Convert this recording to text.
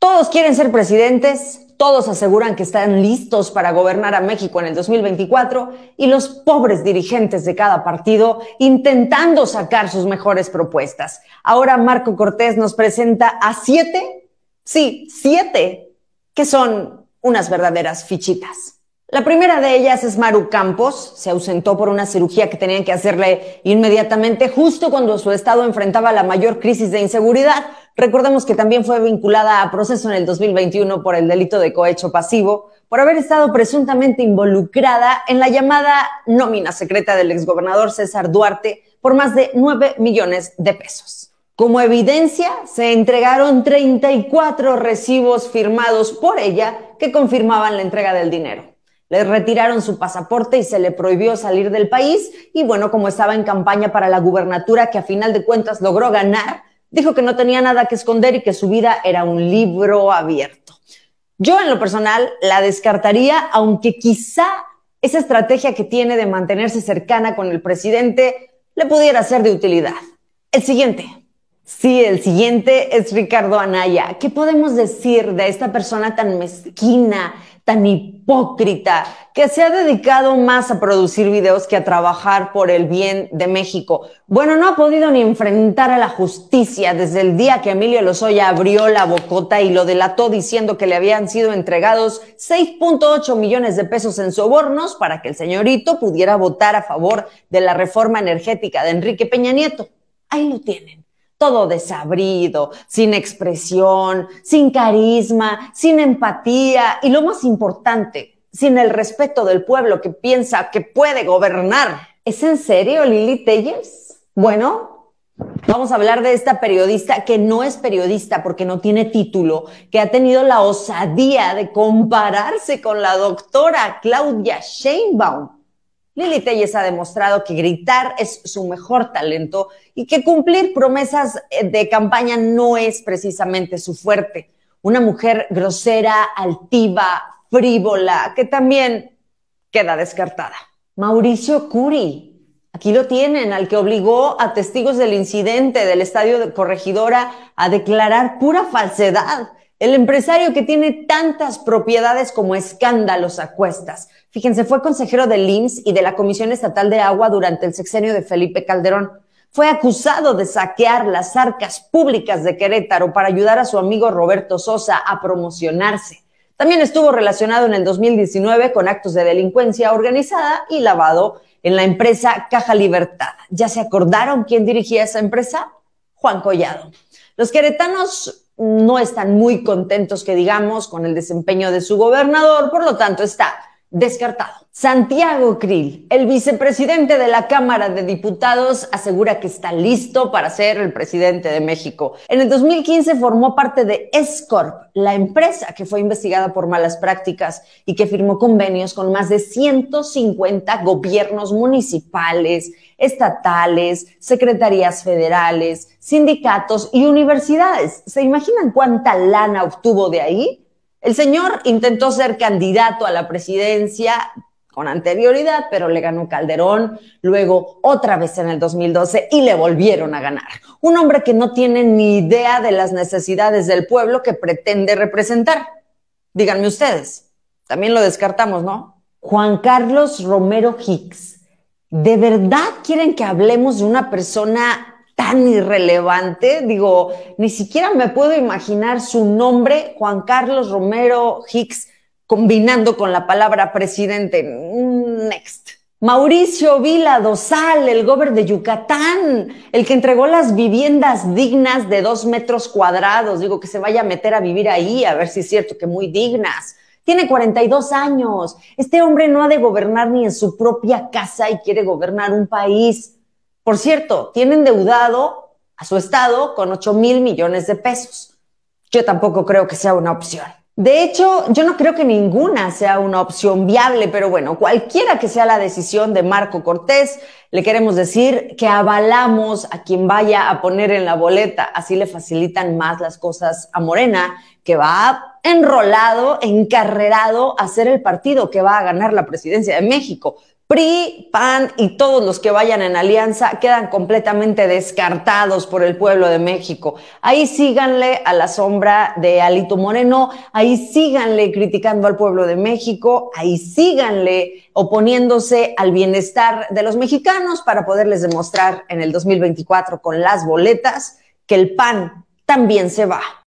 Todos quieren ser presidentes, todos aseguran que están listos para gobernar a México en el 2024 y los pobres dirigentes de cada partido intentando sacar sus mejores propuestas. Ahora Marco Cortés nos presenta a siete, sí, siete, que son unas verdaderas fichitas. La primera de ellas es Maru Campos, se ausentó por una cirugía que tenían que hacerle inmediatamente justo cuando su estado enfrentaba la mayor crisis de inseguridad. Recordemos que también fue vinculada a proceso en el 2021 por el delito de cohecho pasivo, por haber estado presuntamente involucrada en la llamada nómina secreta del exgobernador César Duarte por más de 9 millones de pesos. Como evidencia, se entregaron 34 recibos firmados por ella que confirmaban la entrega del dinero. Le retiraron su pasaporte y se le prohibió salir del país. Y bueno, como estaba en campaña para la gubernatura, que a final de cuentas logró ganar, dijo que no tenía nada que esconder y que su vida era un libro abierto. Yo en lo personal la descartaría, aunque quizá esa estrategia que tiene de mantenerse cercana con el presidente le pudiera ser de utilidad. El siguiente. Sí, el siguiente es Ricardo Anaya. ¿Qué podemos decir de esta persona tan mezquina, tan hipócrita, que se ha dedicado más a producir videos que a trabajar por el bien de México? Bueno, no ha podido ni enfrentar a la justicia desde el día que Emilio Lozoya abrió la bocota y lo delató diciendo que le habían sido entregados 6.8 millones de pesos en sobornos para que el señorito pudiera votar a favor de la reforma energética de Enrique Peña Nieto. Ahí lo tienen todo desabrido, sin expresión, sin carisma, sin empatía y lo más importante, sin el respeto del pueblo que piensa que puede gobernar. ¿Es en serio Lily Telles? Bueno, vamos a hablar de esta periodista que no es periodista porque no tiene título, que ha tenido la osadía de compararse con la doctora Claudia Sheinbaum Lili Telles ha demostrado que gritar es su mejor talento y que cumplir promesas eh, de campaña no es precisamente su fuerte. Una mujer grosera, altiva, frívola, que también queda descartada. Mauricio Curi. Aquí lo tienen, al que obligó a testigos del incidente del estadio de Corregidora a declarar pura falsedad el empresario que tiene tantas propiedades como escándalos a cuestas. Fíjense, fue consejero del IMSS y de la Comisión Estatal de Agua durante el sexenio de Felipe Calderón. Fue acusado de saquear las arcas públicas de Querétaro para ayudar a su amigo Roberto Sosa a promocionarse. También estuvo relacionado en el 2019 con actos de delincuencia organizada y lavado en la empresa Caja Libertad. ¿Ya se acordaron quién dirigía esa empresa? Juan Collado. Los queretanos no están muy contentos, que digamos, con el desempeño de su gobernador, por lo tanto está Descartado. Santiago Krill, el vicepresidente de la Cámara de Diputados, asegura que está listo para ser el presidente de México. En el 2015 formó parte de Escorp, la empresa que fue investigada por malas prácticas y que firmó convenios con más de 150 gobiernos municipales, estatales, secretarías federales, sindicatos y universidades. ¿Se imaginan cuánta lana obtuvo de ahí? El señor intentó ser candidato a la presidencia con anterioridad, pero le ganó Calderón, luego otra vez en el 2012 y le volvieron a ganar. Un hombre que no tiene ni idea de las necesidades del pueblo que pretende representar. Díganme ustedes, también lo descartamos, ¿no? Juan Carlos Romero Hicks. ¿De verdad quieren que hablemos de una persona tan irrelevante, digo, ni siquiera me puedo imaginar su nombre, Juan Carlos Romero Hicks, combinando con la palabra presidente. Next. Mauricio Vila Dosal, el gobernador de Yucatán, el que entregó las viviendas dignas de dos metros cuadrados, digo que se vaya a meter a vivir ahí, a ver si es cierto que muy dignas. Tiene 42 años. Este hombre no ha de gobernar ni en su propia casa y quiere gobernar un país. Por cierto, tiene endeudado a su Estado con 8 mil millones de pesos. Yo tampoco creo que sea una opción. De hecho, yo no creo que ninguna sea una opción viable, pero bueno, cualquiera que sea la decisión de Marco Cortés, le queremos decir que avalamos a quien vaya a poner en la boleta. Así le facilitan más las cosas a Morena, que va enrolado, encarrerado a ser el partido que va a ganar la presidencia de México. PRI, PAN y todos los que vayan en alianza quedan completamente descartados por el pueblo de México. Ahí síganle a la sombra de Alito Moreno, ahí síganle criticando al pueblo de México, ahí síganle oponiéndose al bienestar de los mexicanos para poderles demostrar en el 2024 con las boletas que el PAN también se va.